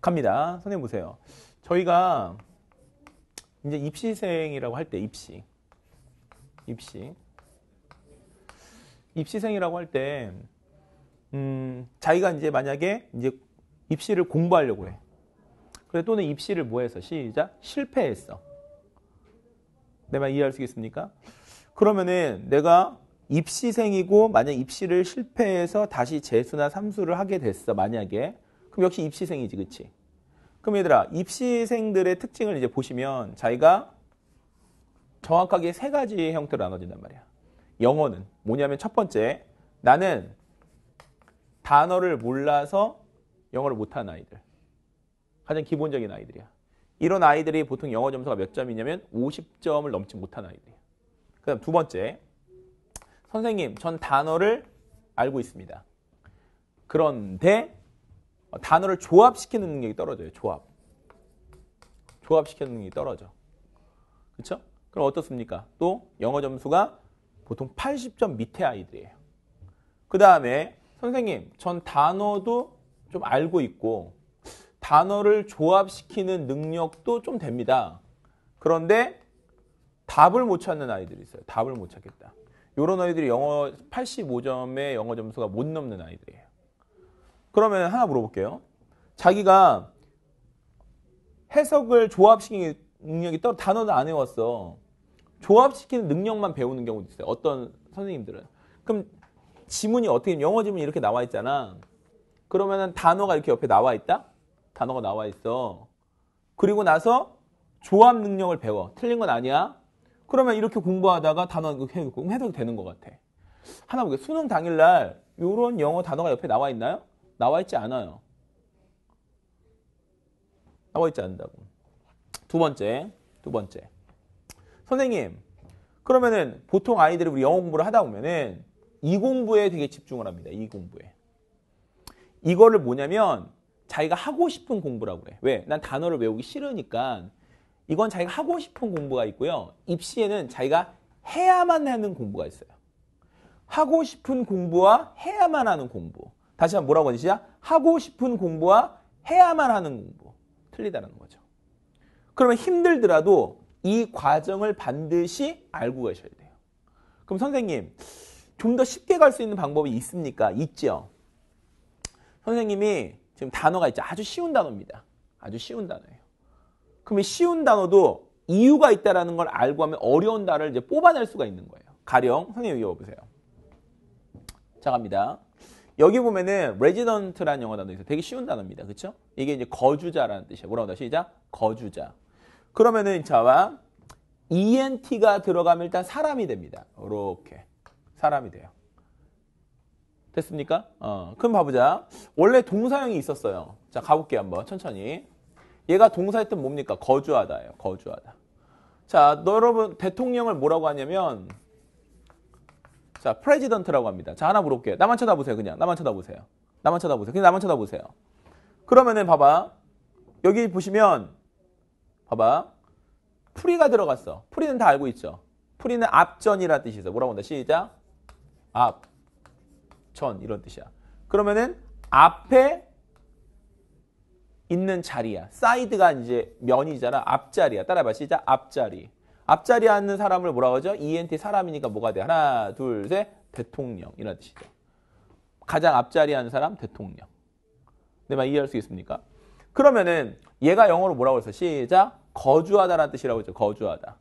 갑니다. 선생님 보세요. 저희가 이제 입시생이라고 할 때 입시 입시 입시생이라고 할때 음, 자기가 이제 만약에 이제 입시를 공부하려고 해. 그래 또는 입시를 뭐해서 시작 실패했어. 내말 이해할 수 있습니까? 그러면은 내가 입시생이고 만약 입시를 실패해서 다시 재수나 삼수를 하게 됐어. 만약에 그럼 역시 입시생이지, 그치? 그럼 얘들아, 입시생들의 특징을 이제 보시면 자기가 정확하게 세 가지 형태로 나눠진단 말이야. 영어는 뭐냐면 첫 번째, 나는 단어를 몰라서 영어를 못하는 아이들. 가장 기본적인 아이들이야. 이런 아이들이 보통 영어 점수가 몇 점이냐면 50점을 넘지 못하는 아이들이야. 그 다음 두 번째, 선생님, 전 단어를 알고 있습니다. 그런데 어, 단어를 조합시키는 능력이 떨어져요. 조합. 조합시키는 능력이 떨어져. 그렇죠? 그럼 어떻습니까? 또 영어 점수가 보통 80점 밑에 아이들이에요. 그 다음에 선생님, 전 단어도 좀 알고 있고 단어를 조합시키는 능력도 좀 됩니다. 그런데 답을 못 찾는 아이들이 있어요. 답을 못 찾겠다. 이런 아이들이 영어 85점의 영어 점수가 못 넘는 아이들이에요. 그러면 하나 물어볼게요. 자기가 해석을 조합시키는 능력이 떨어 단어도 안 외웠어. 조합시키는 능력만 배우는 경우도 있어요. 어떤 선생님들은. 그럼 지문이 어떻게 영어 지문이 이렇게 나와 있잖아. 그러면은 단어가 이렇게 옆에 나와 있다? 단어가 나와 있어. 그리고 나서 조합 능력을 배워. 틀린 건 아니야. 그러면 이렇게 공부하다가 단어 그 해석이 되는 것 같아. 하나 보게 수능 당일날 이런 영어 단어가 옆에 나와 있나요? 나와 있지 않아요. 나와 있지 않는다고. 두 번째, 두 번째. 선생님, 그러면은 보통 아이들이 우리 영어 공부를 하다 보면은 이 공부에 되게 집중을 합니다. 이 공부에. 이거를 뭐냐면 자기가 하고 싶은 공부라고 그래. 왜? 난 단어를 외우기 싫으니까 이건 자기가 하고 싶은 공부가 있고요. 입시에는 자기가 해야만 하는 공부가 있어요. 하고 싶은 공부와 해야만 하는 공부. 다시 한 번 뭐라고 하시죠? 하고 싶은 공부와 해야만 하는 공부. 틀리다는 거죠. 그러면 힘들더라도 이 과정을 반드시 알고 가셔야 돼요. 그럼 선생님, 좀 더 쉽게 갈 수 있는 방법이 있습니까? 있죠. 선생님이 지금 단어가 있죠. 아주 쉬운 단어입니다. 아주 쉬운 단어예요. 그러면 쉬운 단어도 이유가 있다라는 걸 알고 하면 어려운 단어를 이제 뽑아낼 수가 있는 거예요. 가령 선생님 이거 보세요. 자 갑니다. 여기 보면은 레지던트라는 영어 단어 있어요. 되게 쉬운 단어입니다. 그렇죠? 이게 이제 거주자라는 뜻이에요. 뭐라고 나 시작. 거주자. 그러면은 자와 ENT가 들어가면 일단 사람이 됩니다. 이렇게 사람이 돼요. 됐습니까? 어, 그럼 봐보자. 원래 동사형이 있었어요. 자, 가볼게요. 한번 천천히. 얘가 동사했던 뭡니까? 거주하다예요. 거주하다. 자, 여러분 대통령을 뭐라고 하냐면 자, 프레지던트라고 합니다. 자, 하나 물어볼게요. 나만 쳐다보세요, 그냥. 나만 쳐다보세요. 나만 쳐다보세요. 그냥 나만 쳐다보세요. 그러면은 봐봐. 여기 보시면 봐봐. 프리가 들어갔어. 프리는 다 알고 있죠. 프리는 앞전이라는 뜻이 죠 뭐라고 한다? 시작. 앞. 전 이런 뜻이야. 그러면은 앞에 있는 자리야. 사이드가 이제 면이잖아. 앞자리야. 따라해봐. 시작. 앞자리. 앞자리에 앉는 사람을 뭐라고 하죠? ENT 사람이니까 뭐가 돼? 하나, 둘, 셋, 대통령. 이런 뜻이죠. 가장 앞자리에 앉는 사람, 대통령. 내말 이해할 수 있습니까? 그러면은 얘가 영어로 뭐라고 해서 시작 거주하다라는 뜻이라고 했죠. 거주하다.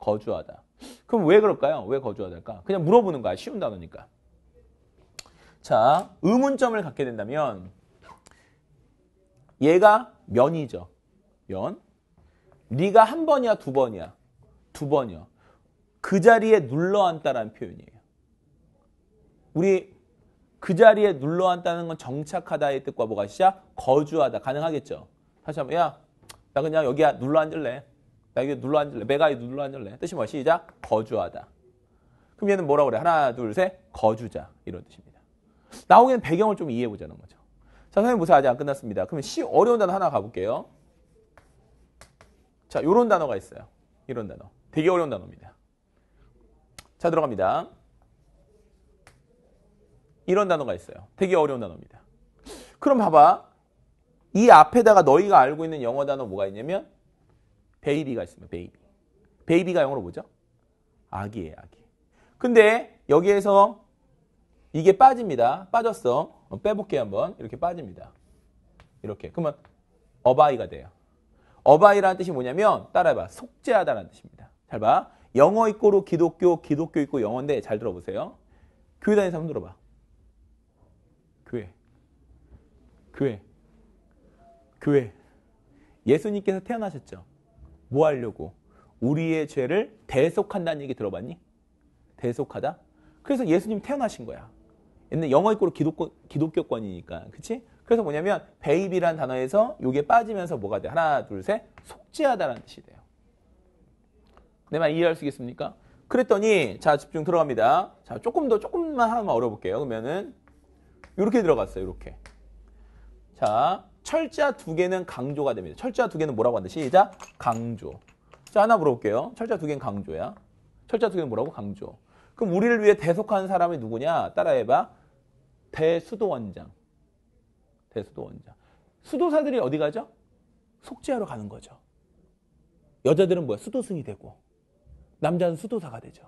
거주하다. 그럼 왜 그럴까요? 왜 거주하다일까? 그냥 물어보는 거야. 쉬운 단어니까. 자, 의문점을 갖게 된다면 얘가 면이죠. 면. 네가 한 번이야, 두 번이야. 두 번이요. 그 자리에 눌러앉다라는 표현이에요. 우리 그 자리에 눌러앉다는 건 정착하다의 뜻과 뭐가 시작? 거주하다. 가능하겠죠? 다시 한번 야, 나 그냥 여기야 눌러앉을래. 나 여기 눌러앉을래. 내가 여기 눌러앉을래. 뜻이 뭐야? 시작. 거주하다. 그럼 얘는 뭐라 그래? 하나, 둘, 셋. 거주자. 이런 뜻입니다. 나오기엔 배경을 좀 이해해 보자는 거죠. 자, 선생님 무사 요 아직 안 끝났습니다. 그러면 시 어려운 단어 하나 가볼게요. 자, 요런 단어가 있어요. 이런 단어. 되게 어려운 단어입니다. 자 들어갑니다. 이런 단어가 있어요. 되게 어려운 단어입니다. 그럼 봐봐. 이 앞에다가 너희가 알고 있는 영어 단어 뭐가 있냐면 베이비가 있습니다. 베이비. 베이비가 영어로 뭐죠? 아기예요. 아기. 근데 여기에서 이게 빠집니다. 빠졌어. 어, 빼볼게 한번. 이렇게 빠집니다. 이렇게. 그러면 어바이가 돼요. 어바이라는 뜻이 뭐냐면 따라해봐. 속죄하다라는 뜻입니다. 잘 봐. 영어 있고로 기독교, 기독교 있고 영어인데 잘 들어보세요. 교회 다니는 사람 들어봐. 교회. 교회. 교회. 예수님께서 태어나셨죠. 뭐 하려고? 우리의 죄를 대속한다는 얘기 들어봤니? 대속하다? 그래서 예수님 태어나신 거야. 옛날 영어 있고로 기독교, 기독교권이니까. 그치? 그래서 뭐냐면, 베이비란 단어에서 요게 빠지면서 뭐가 돼? 하나, 둘, 셋. 속죄하다라는 뜻이 돼요. 내말 이해할 수 있겠습니까? 그랬더니 자 집중 들어갑니다. 자 조금 더 조금만 하나만 어려볼게요. 그러면은 이렇게 들어갔어요. 이렇게. 자 철자 두 개는 강조가 됩니다. 철자 두 개는 뭐라고 한다? 시작 강조. 자 하나 물어볼게요. 철자 두 개는 강조야. 철자 두 개는 뭐라고 강조. 그럼 우리를 위해 대속하는 사람이 누구냐? 따라해봐. 대수도원장. 대수도원장. 수도사들이 어디 가죠? 속죄하러 가는 거죠. 여자들은 뭐야? 수도승이 되고. 남자는 수도사가 되죠.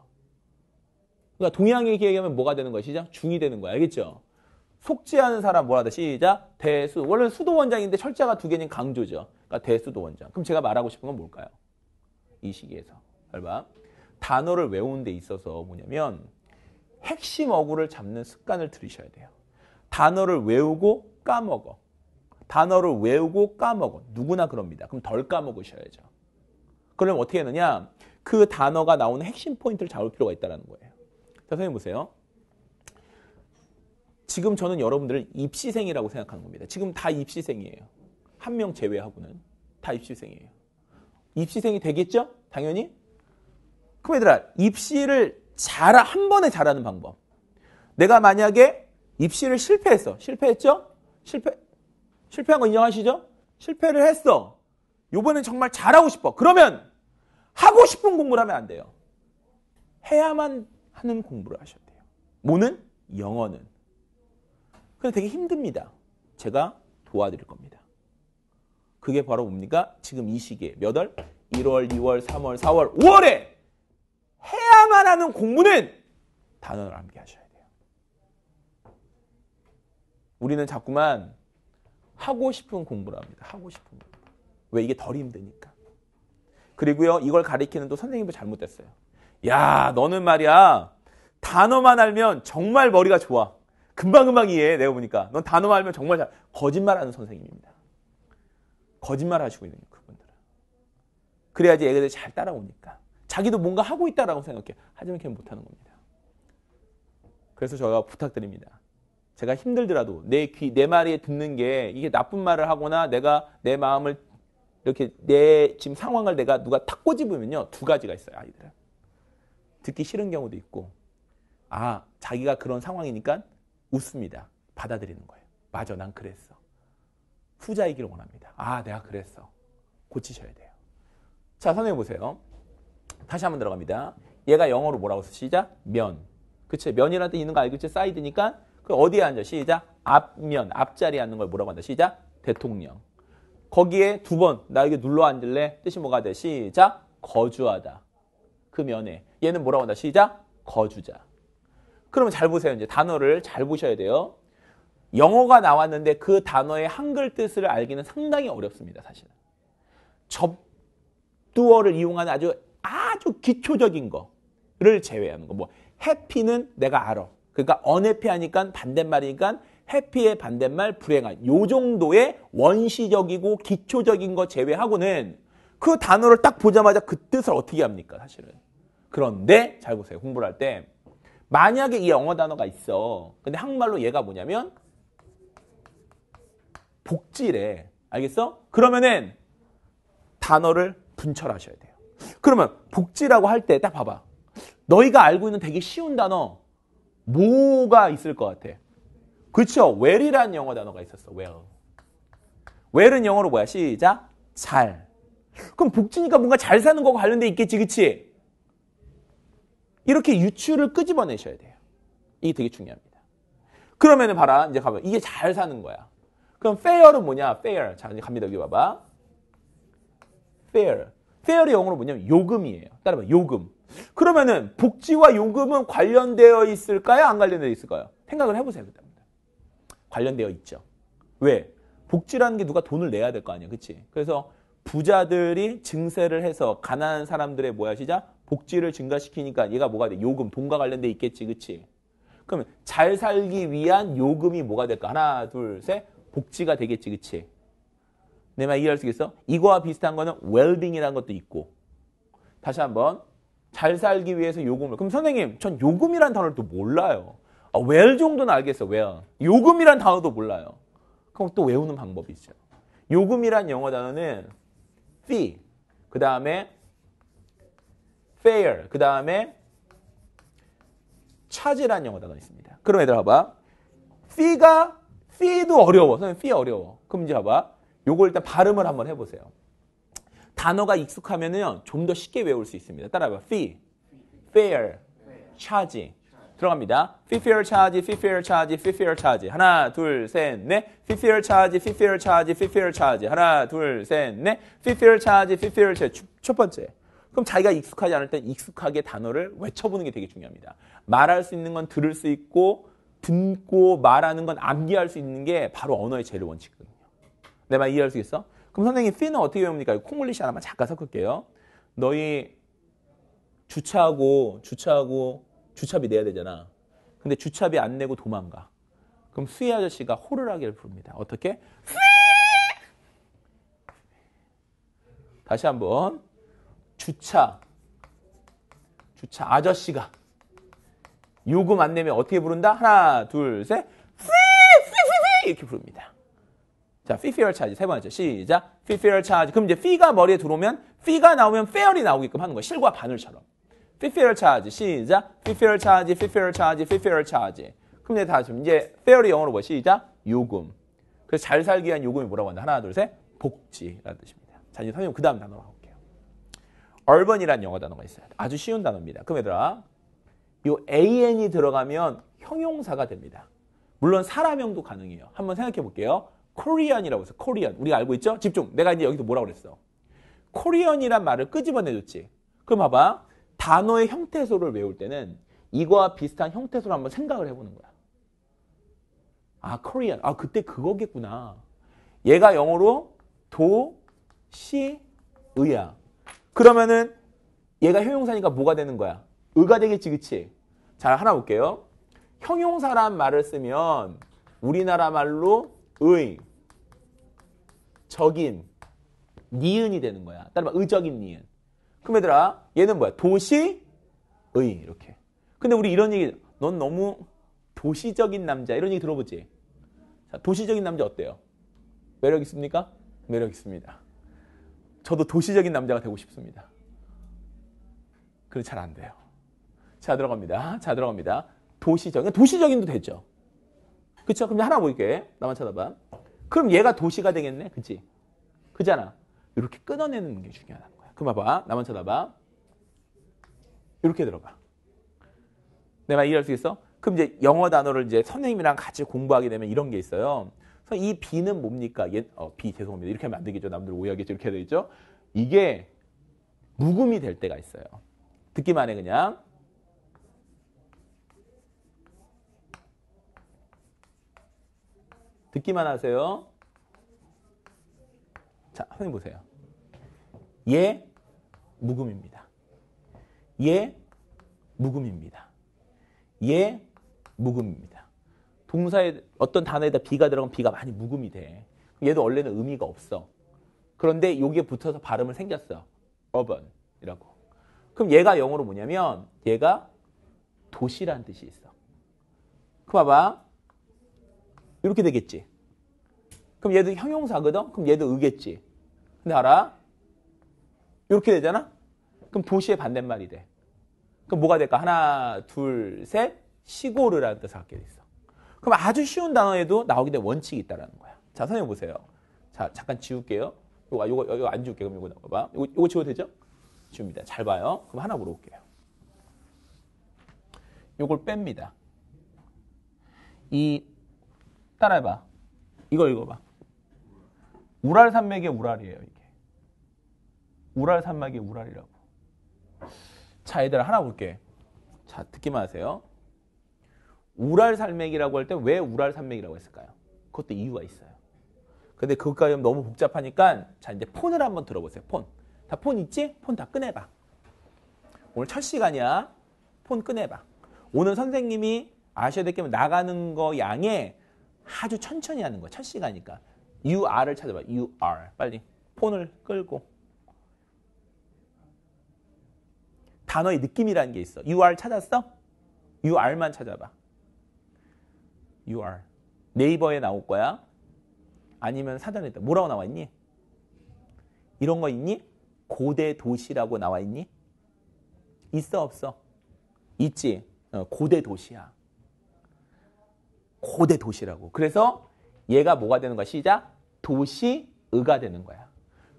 그러니까 동양에게 얘기하면 뭐가 되는 것이죠? 중이 되는 거야. 알겠죠? 속지하는 사람 뭐라 하다 시작 대수 원래 수도원장인데 철자가 두 개는 강조죠. 그러니까 대수도원장. 그럼 제가 말하고 싶은 건 뭘까요? 이 시기에서 알바. 단어를 외우는 데 있어서 뭐냐면 핵심 어구를 잡는 습관을 들이셔야 돼요. 단어를 외우고 까먹어. 단어를 외우고 까먹어. 누구나 그럽니다. 그럼 덜 까먹으셔야죠. 그러면 어떻게 하느냐? 그 단어가 나오는 핵심 포인트를 잡을 필요가 있다는 거예요. 자, 선생님 보세요. 지금 저는 여러분들을 입시생이라고 생각하는 겁니다. 지금 다 입시생이에요. 한 명 제외하고는 다 입시생이에요. 입시생이 되겠죠? 당연히. 그럼 얘들아, 입시를 잘, 한 번에 잘하는 방법. 내가 만약에 입시를 실패했어. 실패했죠? 실패, 실패한 거 인정하시죠? 실패를 했어. 요번엔 정말 잘하고 싶어. 그러면 하고 싶은 공부를 하면 안 돼요. 해야만 하는 공부를 하셔야 돼요. 뭐는? 영어는. 근데 되게 힘듭니다. 제가 도와드릴 겁니다. 그게 바로 뭡니까? 지금 이 시기에 몇 월? 1월, 2월, 3월, 4월, 5월에 해야만 하는 공부는 단어를 암기하셔야 돼요. 우리는 자꾸만 하고 싶은 공부를 합니다. 하고 싶은 공부. 왜 이게 덜 힘드니까. 그리고요, 이걸 가리키는 또 선생님도 잘못됐어요. 야, 너는 말이야. 단어만 알면 정말 머리가 좋아. 금방금방 이해해, 내가 보니까. 넌 단어만 알면 정말 잘, 거짓말 하는 선생님입니다. 거짓말 하시고 있는 그분들은. 그래야지 애들이 잘 따라오니까. 자기도 뭔가 하고 있다라고 생각해. 하지만 걔는 못하는 겁니다. 그래서 저가 부탁드립니다. 제가 힘들더라도 내 귀, 내 말에 듣는 게 이게 나쁜 말을 하거나 내가 내 마음을 이렇게 내 지금 상황을 내가 누가 탁 꼬집으면요. 두 가지가 있어요. 아이들은. 듣기 싫은 경우도 있고 아 자기가 그런 상황이니까 웃습니다. 받아들이는 거예요. 맞아 난 그랬어. 후자이기를 원합니다. 아 내가 그랬어. 고치셔야 돼요. 자 선생님 보세요. 다시 한번 들어갑니다. 얘가 영어로 뭐라고 써? 시작. 면. 그치? 면이라는 뜻 있는 거 알겠지? 사이드니까. 그 어디에 앉아? 시작. 앞면. 앞자리에 앉는 걸 뭐라고 한다? 시작. 대통령. 거기에 두 번 나에게 눌러 앉을래 뜻이 뭐가 돼? 시작 거주하다 그 면에 얘는 뭐라고 한다? 시작 거주자 그러면 잘 보세요 이제 단어를 잘 보셔야 돼요 영어가 나왔는데 그 단어의 한글 뜻을 알기는 상당히 어렵습니다 사실은 접두어를 이용하는 아주 아주 기초적인 거를 제외하는 거뭐 해피는 내가 알아 그러니까 언해피하니까 반대말이니까 해피의 반대말 불행한 요 정도의 원시적이고 기초적인 거 제외하고는 그 단어를 딱 보자마자 그 뜻을 어떻게 합니까 사실은 그런데 잘 보세요 공부를 할 때 만약에 이 영어 단어가 있어 근데 한국말로 얘가 뭐냐면 복지래 알겠어? 그러면은 단어를 분철하셔야 돼요 그러면 복지라고 할 때 딱 봐봐 너희가 알고 있는 되게 쉬운 단어 뭐가 있을 것 같아 그렇죠. well이라는 영어 단어가 있었어. well. well은 영어로 뭐야? 시작. 잘. 그럼 복지니까 뭔가 잘 사는 거하고 관련돼 있겠지, 그치? 이렇게 유추를 끄집어내셔야 돼요. 이게 되게 중요합니다. 그러면은 봐라, 이제 가면 이게 잘 사는 거야. 그럼 fair은 뭐냐? fair. 자, 이제 갑니다. 여기 봐봐. fair. fair이 영어로 뭐냐면 요금이에요. 따라봐, 요금. 그러면은 복지와 요금은 관련되어 있을까요? 안 관련되어 있을까요? 생각을 해보세요. 관련되어 있죠. 왜? 복지라는 게 누가 돈을 내야 될 거 아니야. 그치? 그래서 부자들이 증세를 해서 가난한 사람들의 뭐야 시작? 복지를 증가시키니까 얘가 뭐가 돼? 요금, 돈과 관련돼 있겠지. 그치? 그러면 잘 살기 위한 요금이 뭐가 될까? 하나, 둘, 셋. 복지가 되겠지. 그치? 내말 이해할 수있어 이거와 비슷한 거는 웰빙이라는 것도 있고 다시 한번 잘 살기 위해서 요금을 그럼 선생님 전 요금이란 단어를 또 몰라요. 아, w e r e 정도는 알겠어. where. 요금이란 단어도 몰라요. 그럼 또 외우는 방법이 있죠. 요금이란 영어 단어는 fee, 그 다음에 fair, 그 다음에 차지란 영어 단어 있습니다. 그럼 얘들아 봐봐. fee가, fee도 어려워. 선생님, fee 어려워. 그럼 이제 봐봐. 요걸 일단 발음을 한번 해보세요. 단어가 익숙하면좀 더 쉽게 외울 수 있습니다. 따라해봐. fee, fair, charge, 들어갑니다. f i f t e r charge, f i f t e r charge, f i f t e r charge. 하나, 둘, 셋, 넷. f i f t e r charge, f i f t e r charge, f i f t e r charge. 하나, 둘, 셋, 넷. f i f t e r charge, f i f t e r charge. 첫 번째. 그럼 자기가 익숙하지 않을 땐 익숙하게 단어를 외쳐보는 게 되게 중요합니다. 말할 수 있는 건 들을 수 있고, 듣고 말하는 건 암기할 수 있는 게 바로 언어의 제일 원칙이거든요. 내말 이해할 수 있어? 그럼 선생님, 핀은 어떻게 외웁니까? 콩글리시 하나만 잠깐 섞을게요. 너희 주차하고, 주차하고, 주차비 내야 되잖아. 근데 주차비 안 내고 도망가. 그럼 수희 아저씨가 호루라기를 부릅니다. 어떻게? 다시 한번 주차 주차 아저씨가 요금 안 내면 어떻게 부른다? 하나 둘셋 이렇게 부릅니다. 자, fee 차지 세 번째 시작. fee 차지 그럼 이제 피가 머리에 들어오면 피가 나오면 페 a i 이 나오게끔 하는 거예요. 실과 바늘처럼. 피페럴 차지 시작 피페럴 차지 피페럴 차지 피페럴 차지 그럼 이제 다시 이제 페어리 영어로 뭐 시작 요금 그래서 잘 살기 위한 요금이 뭐라고 한다 하나 둘셋 복지라는 뜻입니다 자 이제 선생님 그 다음 단어로 가볼게요 얼번이란 영어 단어가 있어요 아주 쉬운 단어입니다 그럼 얘들아 요 an이 들어가면 형용사가 됩니다 물론 사람형도 가능해요 한번 생각해 볼게요 코리안이라고 해서 코리안 우리가 알고 있죠 집중 내가 이제 여기서 뭐라고 그랬어 코리안이란 말을 끄집어내줬지 그럼 봐봐 단어의 형태소를 외울 때는 이거와 비슷한 형태소를 한번 생각을 해보는 거야. 아, Korean. 아, 그때 그거겠구나. 얘가 영어로 도, 시, 의야. 그러면은 얘가 형용사니까 뭐가 되는 거야? 의가 되겠지, 그치? 잘 하나 볼게요. 형용사란 말을 쓰면 우리나라 말로 의, 적인, 니은이 되는 거야. 따라 의적인 니은. 그럼 얘들아 얘는 뭐야? 도시의 이렇게. 근데 우리 이런 얘기 넌 너무 도시적인 남자 이런 얘기 들어보지? 자, 도시적인 남자 어때요? 매력 있습니까? 매력 있습니다. 저도 도시적인 남자가 되고 싶습니다. 그래 잘안 돼요. 자 들어갑니다. 자 들어갑니다. 도시적인 도시적인도 되죠. 그쵸? 그럼 하나 보일게. 나만 쳐다봐. 그럼 얘가 도시가 되겠네. 그치? 그잖아. 이렇게 끊어내는 게 중요하다. 그럼 봐봐. 나만 쳐다봐. 이렇게 들어가. 내말 이해할 수 있어? 그럼 이제 영어 단어를 이제 선생님이랑 같이 공부하게 되면 이런 게 있어요. 그래서 이 B는 뭡니까? 얘, 어, B 죄송합니다. 이렇게 하면 안 되겠죠. 남들 오해하겠죠. 이렇게 해야 되겠죠. 이게 묵음이 될 때가 있어요. 듣기만 해 그냥. 듣기만 하세요. 자, 선생님 보세요. 예, 묵음입니다. 예, 묵음입니다. 예, 묵음입니다. 동사에 어떤 단어에다 비가 들어가면 비가 많이 묵음이 돼. 얘도 원래는 의미가 없어. 그런데 여기에 붙어서 발음을 생겼어. urban이라고. 그럼 얘가 영어로 뭐냐면 얘가 도시라는 뜻이 있어. 그 봐봐. 이렇게 되겠지. 그럼 얘도 형용사거든? 그럼 얘도 의겠지. 근데 알아? 이렇게 되잖아? 그럼 도시의 반대말이 돼. 그럼 뭐가 될까? 하나, 둘, 셋, 시골이라는 뜻을 갖게 돼 있어. 그럼 아주 쉬운 단어에도 나오게 된 원칙이 있다라는 거야. 자, 선생님 보세요. 자, 잠깐 지울게요. 요거, 요거, 요거 안 지울게. 요 그럼 요거 나와봐. 요거, 요거 지워도 되죠? 지웁니다. 잘 봐요. 그럼 하나 물어볼게요. 요걸 뺍니다. 이, 따라해봐. 이거 읽어봐. 우랄 산맥의 우랄이에요. 이게. 우랄 산막이 우랄이라고. 자, 얘들 하나 볼게. 자, 듣기만 하세요. 우랄 산맥이라고 할 때 왜 우랄 산맥이라고 했을까요? 그것도 이유가 있어요. 근데 그것까지 하면 너무 복잡하니까 자, 이제 폰을 한번 들어보세요. 폰. 다 폰 있지? 폰 다 꺼내 봐. 오늘 첫 시간이야. 폰 꺼내 봐. 오늘 선생님이 아셔야 될 게 나가는 거 양에 아주 천천히 하는 거야. 첫 시간이니까. UR을 찾아봐. UR. 빨리 폰을 끌고 단어의 느낌이라는 게 있어. UR 찾았어? UR만 찾아봐. UR. 네이버에 나올 거야? 아니면 사전에 있다. 뭐라고 나와 있니? 이런 거 있니? 고대 도시라고 나와 있니? 있어 없어? 있지. 어, 고대 도시야. 고대 도시라고. 그래서 얘가 뭐가 되는 거야? 시작. 도시의가 되는 거야.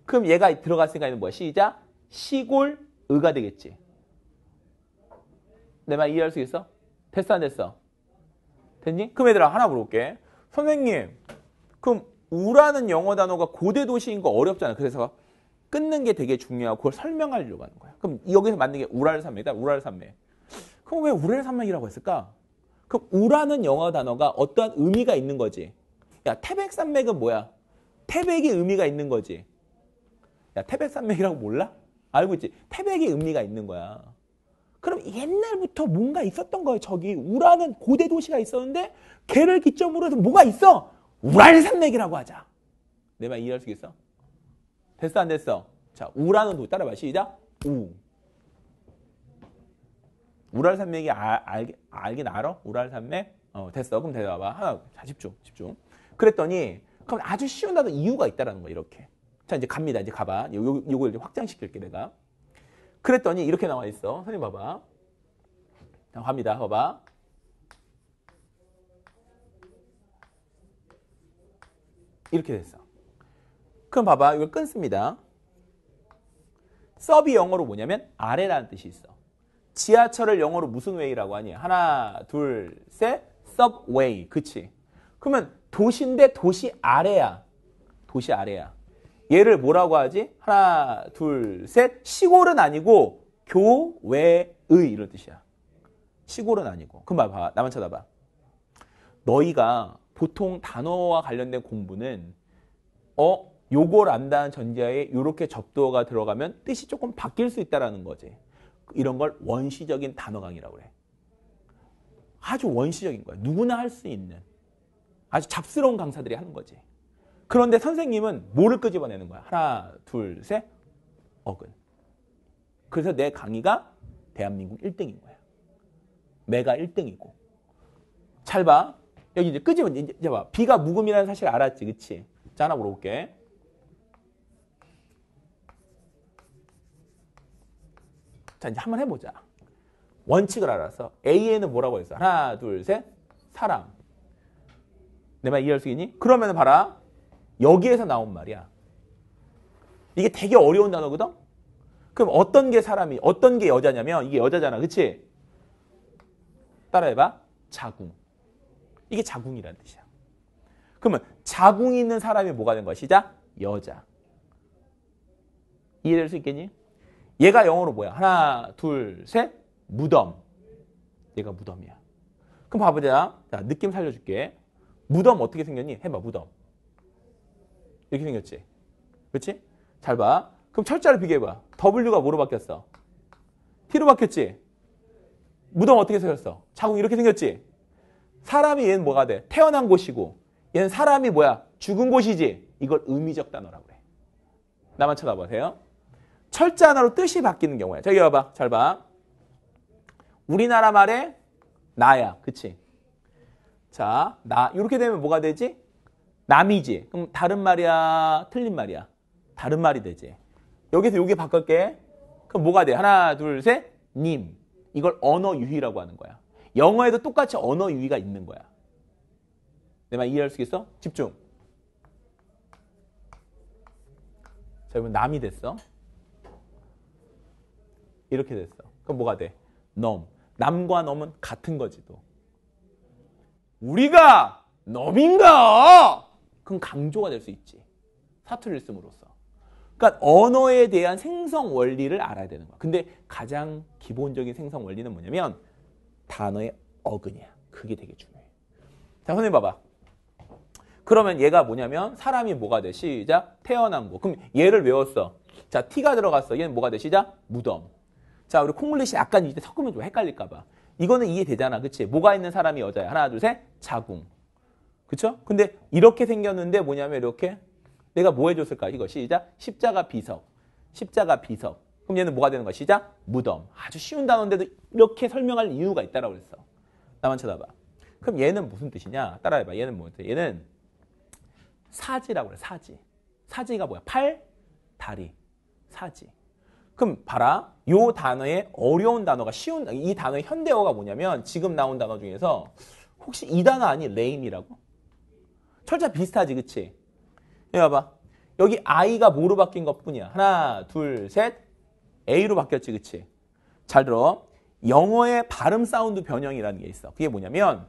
그럼 얘가 들어갔으니까 얘는 뭐야? 시작. 시골의가 되겠지. 내말 이해할 수 있어? 됐어 안 됐어? 됐니? 그럼 얘들아 하나 물어볼게. 선생님 그럼 우라는 영어 단어가 고대 도시인 거 어렵잖아. 그래서 끊는 게 되게 중요하고 그걸 설명하려고 하는 거야. 그럼 여기서 만든 게 우랄 산맥이다. 우랄 산맥. 그럼 왜 우랄 산맥이라고 했을까? 그럼 우라는 영어 단어가 어떠한 의미가 있는 거지. 야 태백 산맥은 뭐야? 태백이 의미가 있는 거지. 야 태백 산맥이라고 몰라? 알고 있지? 태백이 의미가 있는 거야. 그럼 옛날부터 뭔가 있었던 거예요. 저기 우라는 고대 도시가 있었는데 걔를 기점으로 해서 뭐가 있어? 우랄 산맥이라고 하자. 내 말 이해할 수 있어? 됐어 안 됐어? 자 우라는 도 따라봐 시작. 우. 우랄 산맥이 아, 알, 알긴 알아? 우랄 산맥? 어 됐어. 그럼 대답해봐. 하나 자 집중 집중. 그랬더니 그럼 아주 쉬운 단어 이유가 있다라는 거 이렇게. 자 이제 갑니다. 이제 가봐. 요, 요, 요걸 이제 확장시킬게 내가. 그랬더니 이렇게 나와 있어. 선생님 봐봐. 자, 갑니다. 봐봐. 이렇게 됐어. 그럼 봐봐. 이걸 끊습니다. 서비 영어로 뭐냐면 아래라는 뜻이 있어. 지하철을 영어로 무슨 웨이라고 하니? 하나, 둘, 셋, 서브웨이. 그치? 그러면 도시인데 도시 아래야. 도시 아래야. 얘를 뭐라고 하지? 하나, 둘, 셋. 시골은 아니고 교외의 이런 뜻이야. 시골은 아니고. 그럼 봐봐. 나만 쳐다봐. 너희가 보통 단어와 관련된 공부는 어 요걸 안다는 전제하에 이렇게 접두어가 들어가면 뜻이 조금 바뀔 수 있다라는 거지. 이런 걸 원시적인 단어 강의라고 그래. 아주 원시적인 거야. 누구나 할 수 있는 아주 잡스러운 강사들이 하는 거지. 그런데 선생님은 뭐를 끄집어내는 거야? 하나, 둘, 셋, 어근. 그래서 내 강의가 대한민국 1등인 거야. 매가 1등이고. 잘 봐. 여기 이제 끄집어, 이제 봐. 비가 무금이라는 사실 알았지, 그치? 자, 하나 물어볼게. 자, 이제 한번 해보자. 원칙을 알아서 A에는 뭐라고 했어? 하나, 둘, 셋, 사람. 내 말 이해할 수 있니? 그러면 봐라. 여기에서 나온 말이야. 이게 되게 어려운 단어거든? 그럼 어떤 게 사람이, 어떤 게 여자냐면, 이게 여자잖아, 그치? 따라해봐. 자궁. 이게 자궁이라는 뜻이야. 그러면 자궁이 있는 사람이 뭐가 된 거야? 시작. 여자. 이해될 수 있겠니? 얘가 영어로 뭐야? 하나, 둘, 셋. 무덤. 얘가 무덤이야. 그럼 봐보자. 자, 느낌 살려줄게. 무덤 어떻게 생겼니? 해봐, 무덤. 이렇게 생겼지. 그렇지? 잘 봐. 그럼 철자를 비교해봐. W가 뭐로 바뀌었어? T로 바뀌었지? 무덤 어떻게 생겼어? 자궁 이렇게 생겼지? 사람이 얘는 뭐가 돼? 태어난 곳이고 얘는 사람이 뭐야? 죽은 곳이지. 이걸 의미적 단어라고 그래. 나만 쳐다보세요. 철자 하나로 뜻이 바뀌는 경우야. 저기 봐봐. 잘 봐. 우리나라 말에 나야. 그치? 자, 나. 이렇게 되면 뭐가 되지? 남이지. 그럼 다른 말이야? 틀린 말이야? 다른 말이 되지. 여기서 여기 바꿀게. 그럼 뭐가 돼? 하나, 둘, 셋. 님. 이걸 언어 유희라고 하는 거야. 영어에도 똑같이 언어 유희가 있는 거야. 내 말 이해할 수 있어? 집중. 자, 여러분 남이 됐어. 이렇게 됐어. 그럼 뭐가 돼? 넘. 남과 넘은 같은 거지 또. 우리가 넘인가? 그건 강조가 될 수 있지. 사투리를 쓰므로써 그러니까 언어에 대한 생성 원리를 알아야 되는 거야. 근데 가장 기본적인 생성 원리는 뭐냐면 단어의 어근이야. 그게 되게 중요해. 자, 선생님 봐봐. 그러면 얘가 뭐냐면 사람이 뭐가 돼? 시작. 태어난 거. 그럼 얘를 외웠어. 자, 티가 들어갔어. 얘는 뭐가 돼? 시작. 무덤. 자, 우리 콩글리시 약간 이제 섞으면 좀 헷갈릴까 봐. 이거는 이해되잖아. 그치? 뭐가 있는 사람이 여자야. 하나, 둘, 셋. 자궁. 그렇죠? 근데 이렇게 생겼는데 뭐냐면 이렇게 내가 뭐 해줬을까? 이거 시작. 십자가 비석. 십자가 비석. 그럼 얘는 뭐가 되는 거야? 시작. 무덤. 아주 쉬운 단어인데도 이렇게 설명할 이유가 있다라고 그랬어. 나만 쳐다봐. 그럼 얘는 무슨 뜻이냐? 따라해봐. 얘는 뭐뜻이 얘는 사지라고 그래. 사지. 사지가 뭐야? 팔, 다리. 사지. 그럼 봐라. 요 단어의 어려운 단어가 쉬운 이 단어의 현대어가 뭐냐면 지금 나온 단어 중에서 혹시 이 단어 아니 레임이라고 철자 비슷하지, 그치? 여기 봐봐. 여기 I가 뭐로 바뀐 것 뿐이야. 하나, 둘, 셋. A로 바뀌었지, 그치? 잘 들어. 영어의 발음 사운드 변형이라는 게 있어. 그게 뭐냐면,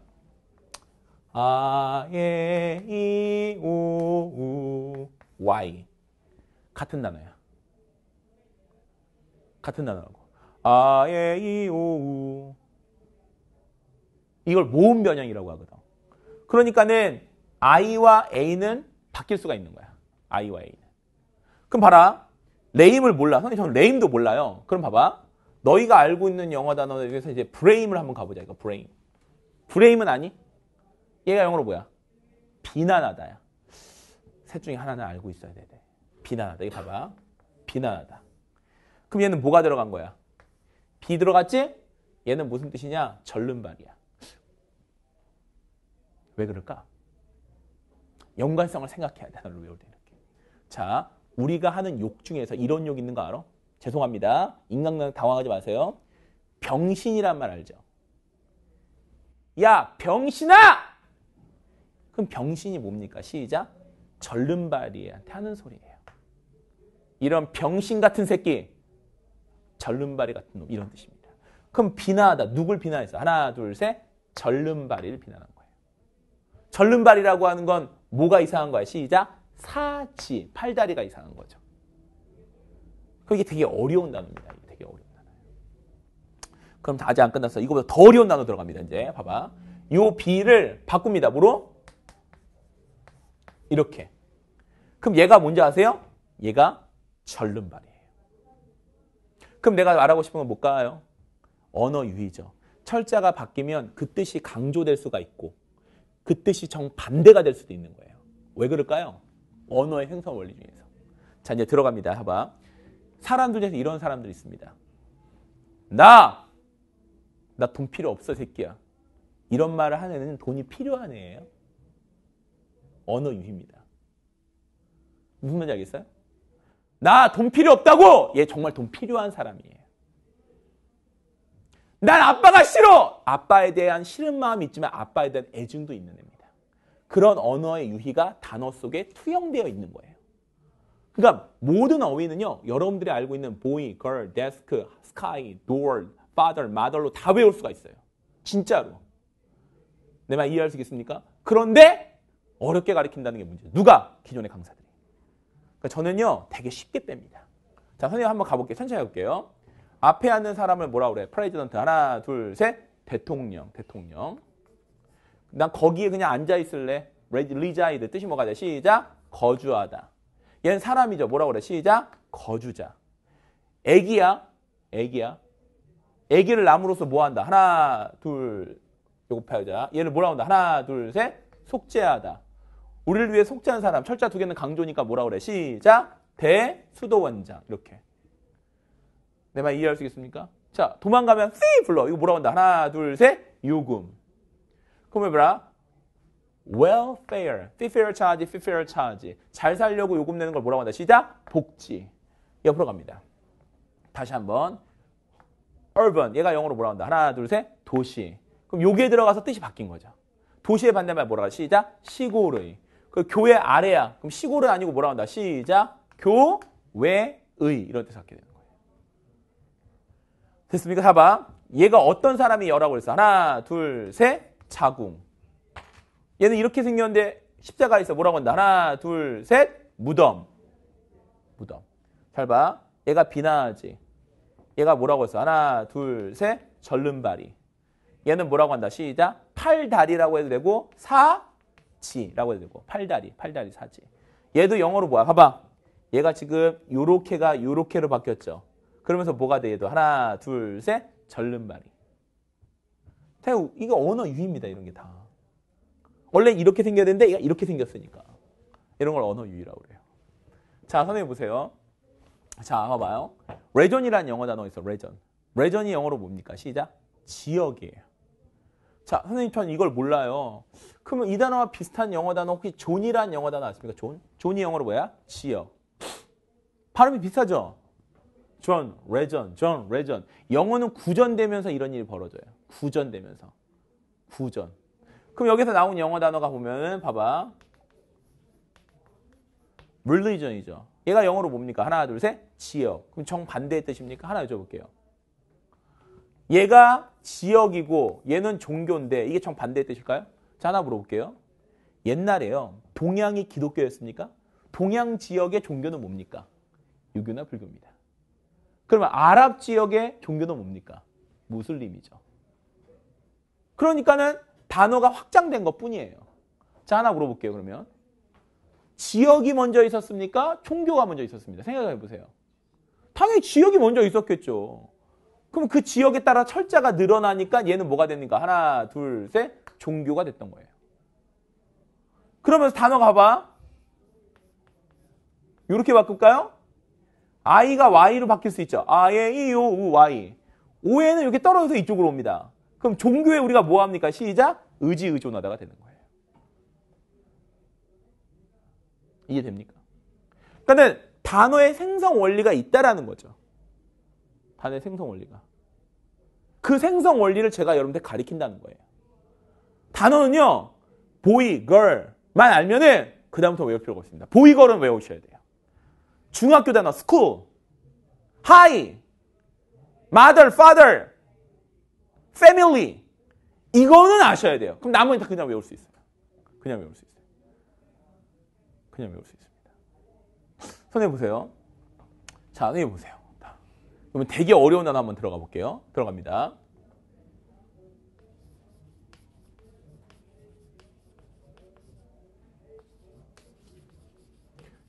아, 예, 이, 오, 우, y. 같은 단어야. 같은 단어라고. 아, 예, 이, 오, 우. 이걸 모음 변형이라고 하거든. 그러니까는 I와 A는 바뀔 수가 있는 거야. I와 A는. 그럼 봐라. 레임을 몰라. 선생님 저는 레임도 몰라요. 그럼 봐봐. 너희가 알고 있는 영어 단어 중에서 이제 브레임을 한번 가보자. 이거 브레임. 브레임은 아니? 얘가 영어로 뭐야? 비난하다야. 셋 중에 하나는 알고 있어야 돼. 비난하다. 이거 봐봐. 비난하다. 그럼 얘는 뭐가 들어간 거야? 비 들어갔지? 얘는 무슨 뜻이냐? 절름발이야. 왜 그럴까? 연관성을 생각해야 돼. 하나를 외울 때 이렇게. 자, 우리가 하는 욕 중에서 이런 욕 있는 거 알아? 죄송합니다. 인간관 당황하지 마세요. 병신이란 말 알죠? 야, 병신아! 그럼 병신이 뭡니까? 시작. 절름발이한테 하는 소리예요. 이런 병신 같은 새끼. 절름발이 같은 놈. 이런 뜻입니다. 그럼 비난하다. 누굴 비난했어? 하나, 둘, 셋. 절름발이를 비난한 거예요. 절름발이라고 하는 건 뭐가 이상한 거야? 시작. 사치. 팔다리가 이상한 거죠. 그게 되게 어려운 단어입니다. 되게 어려운 단어. 그럼 다 아직 안 끝났어. 이거보다 더 어려운 단어 들어갑니다. 이제 봐봐. 요 B를 바꿉니다. 뭐로? 이렇게. 그럼 얘가 뭔지 아세요? 얘가 절름발이에요. 그럼 내가 말하고 싶은 건 뭘까요? 언어 유희죠. 철자가 바뀌면 그 뜻이 강조될 수가 있고 그 뜻이 정반대가 될 수도 있는 거예요. 왜 그럴까요? 언어의 행성 원리 중에서. 자, 이제 들어갑니다. 봐봐. 사람들 중에서 이런 사람들이 있습니다. 나! 나 돈 필요 없어, 새끼야. 이런 말을 하는 애는 돈이 필요한 애예요. 언어 유입니다. 희 무슨 말인지 알겠어요? 나 돈 필요 없다고! 얘 정말 돈 필요한 사람이에요. 난 아빠가 싫어! 아빠에 대한 싫은 마음이 있지만 아빠에 대한 애증도 있는 애입니다. 그런 언어의 유희가 단어 속에 투영되어 있는 거예요. 그러니까 모든 어휘는요. 여러분들이 알고 있는 boy, girl, desk, sky, door, father, mother로 다 외울 수가 있어요. 진짜로. 내 말 이해할 수 있겠습니까? 그런데 어렵게 가르친다는 게 문제예요. 누가? 기존의 강사들이. 그러니까 저는요. 되게 쉽게 뺍니다. 자, 선생님 한번 가볼게요. 천천히 해볼게요. 앞에 앉는 사람을 뭐라 그래? 프레지던트. 하나, 둘, 셋. 대통령, 대통령. 난 거기에 그냥 앉아 있을래. 리자이드 뜻이 뭐가 돼? 시작. 거주하다. 얘는 사람이죠. 뭐라 그래? 시작. 거주자. 애기야. 애기야. 애기를 남으로서뭐 한다? 하나, 둘, 요거파자 얘를 뭐라 한다? 하나, 둘, 셋. 속죄하다. 우리를 위해 속죄한 사람. 철자 두 개는 강조니까 뭐라 그래? 시작. 대수도원장. 이렇게. 내말 이해할 수 있습니까? 자, 도망가면 씨 불러. 이거 뭐라고 한다? 하나, 둘, 셋. 요금. 그럼 해봐라. welfare, f i f a i r charge, f i f a i r charge. 잘 살려고 요금 내는 걸 뭐라고 한다? 시작. 복지. 옆으로 갑니다. 다시 한번. urban. 얘가 영어로 뭐라고 한다? 하나, 둘, 셋. 도시. 그럼 요기에 들어가서 뜻이 바뀐 거죠. 도시의 반대말 뭐라고 한다? 시작. 시골의. 그 교회 아래야. 그럼 시골은 아니고 뭐라고 한다? 시작. 교외의. 이런 뜻을 갖게 돼요. 됐습니까? 사봐. 얘가 어떤 사람이 여라고 했어? 하나, 둘, 셋, 자궁. 얘는 이렇게 생겼는데 십자가 있어. 뭐라고 한다? 하나, 둘, 셋, 무덤. 무덤. 잘 봐. 얘가 비나지. 얘가 뭐라고 했어? 하나, 둘, 셋, 절름발이. 얘는 뭐라고 한다? 시작. 팔다리라고 해도 되고 사지라고 해도 되고 팔다리, 팔다리 사지. 얘도 영어로 뭐야? 봐봐. 얘가 지금 요렇게가 요렇게로 바뀌었죠. 그러면서 뭐가 돼도 하나, 둘, 셋, 절름발이. 태우, 이거 언어 유입니다. 이런 게 다. 원래 이렇게 생겨야 되는데 얘가 이렇게 생겼으니까. 이런 걸 언어 유희라고 그래요. 자, 선생님 보세요. 자, 봐봐요. 레전이라는 영어 단어 있어. 레전. 레전이 영어로 뭡니까? 시작. 지역이에요. 자, 선생님 저는 이걸 몰라요. 그러면 이 단어와 비슷한 영어 단어 혹시 존이라는 영어 단어 아십니까? 존? 존이 영어로 뭐야? 지역. 발음이 비슷하죠? 전, 레전, 전, 레전. 영어는 구전되면서 이런 일이 벌어져요. 구전되면서. 구전. 그럼 여기서 나온 영어 단어가 보면은 봐봐. religion이죠. 얘가 영어로 뭡니까? 하나, 둘, 셋. 지역. 그럼 정반대의 뜻입니까? 하나 여쭤볼게요. 얘가 지역이고 얘는 종교인데 이게 정반대의 뜻일까요? 자, 하나 물어볼게요. 옛날에요. 동양이 기독교였습니까? 동양 지역의 종교는 뭡니까? 유교나 불교입니다. 그러면 아랍 지역의 종교는 뭡니까? 무슬림이죠. 그러니까는 단어가 확장된 것 뿐이에요. 자, 하나 물어볼게요, 그러면. 지역이 먼저 있었습니까? 종교가 먼저 있었습니다. 생각해 보세요. 당연히 지역이 먼저 있었겠죠. 그럼 그 지역에 따라 철자가 늘어나니까 얘는 뭐가 됩니까? 하나, 둘, 셋, 종교가 됐던 거예요. 그러면서 단어 가봐. 이렇게 바꿀까요? I가 Y로 바뀔 수 있죠. 아예 이요 우 Y. 오에는 이렇게 떨어져서 이쪽으로 옵니다. 그럼 종교에 우리가 뭐 합니까? 시작 의지 의존하다가 되는 거예요. 이해됩니까? 그러니까 단어의 생성 원리가 있다라는 거죠. 단어의 생성 원리가. 그 생성 원리를 제가 여러분들 가리킨다는 거예요. 단어는요. 보이, 걸만 알면은 그다음부터 외울 필요가 없습니다. 보이, 걸은 외우셔야 돼요. 중학교 단어 스쿨, 하이, mother, father, family 이거는 아셔야 돼요. 그럼 나머지 다 그냥 외울 수 있어요. 그냥 외울 수 있어요. 그냥 외울 수 있습니다. 손해 보세요. 자, 손해 보세요. 그러면 되게 어려운 단어 한번 들어가 볼게요. 들어갑니다.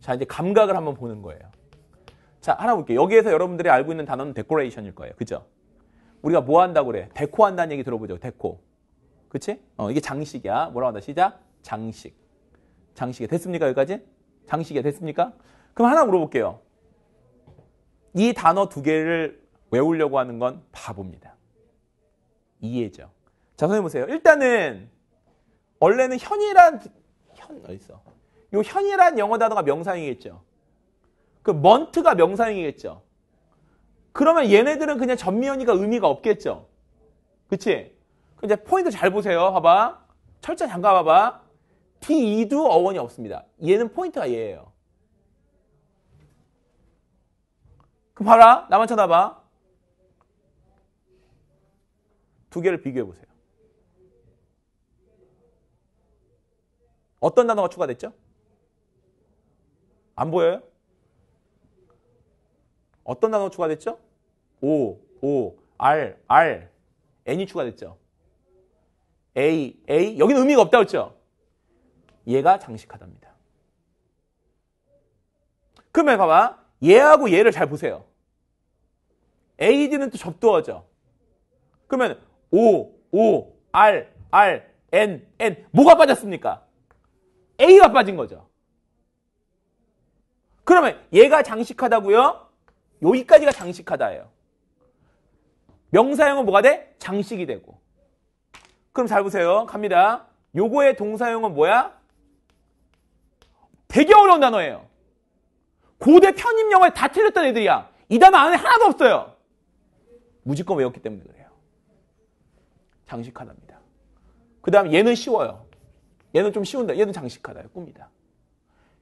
자, 이제 감각을 한번 보는 거예요. 자, 하나 볼게요. 여기에서 여러분들이 알고 있는 단어는 데코레이션일 거예요. 그죠? 우리가 뭐 한다고 그래? 데코 한다는 얘기 들어보죠. 데코. 그치? 어, 이게 장식이야. 뭐라고 한다? 시작. 장식. 장식이 됐습니까? 여기까지? 장식이 됐습니까? 그럼 하나 물어볼게요. 이 단어 두 개를 외우려고 하는 건 바보입니다. 이해죠. 자, 선생님 보세요. 일단은 원래는 현이란 현 어디 있어? 요 현이란 영어 단어가 명사형이겠죠. 그 먼트가 명사형이겠죠. 그러면 얘네들은 그냥 전미현이가 의미가 없겠죠. 그치? 그 이제 포인트 잘 보세요. 봐봐. 철자 잠가 봐봐. T2도 어원이 없습니다. 얘는 포인트가 얘예요. 그 봐라. 나만 쳐다봐. 두 개를 비교해 보세요. 어떤 단어가 추가됐죠? 안 보여요? 어떤 단어 추가됐죠? O, O, R, R, N이 추가됐죠? A, A, 여기는 의미가 없다 고했죠 얘가 장식하답니다. 그러면 봐봐. 얘하고 얘를 잘 보세요. AD는 또 접두어죠. 그러면 O, O, R, R, N, N 뭐가 빠졌습니까? A가 빠진 거죠. 그러면 얘가 장식하다고요? 여기까지가 장식하다예요. 명사형은 뭐가 돼? 장식이 되고. 그럼 잘 보세요. 갑니다. 요거의 동사형은 뭐야? 되게 어려운 단어예요. 고대 편입 영어에 다 틀렸던 애들이야. 이 단어 안에 하나도 없어요. 무조건 외웠기 때문에 그래요. 장식하답니다. 그 다음 얘는 쉬워요. 얘는 좀 쉬운데 얘는 장식하다요. 꿈이다.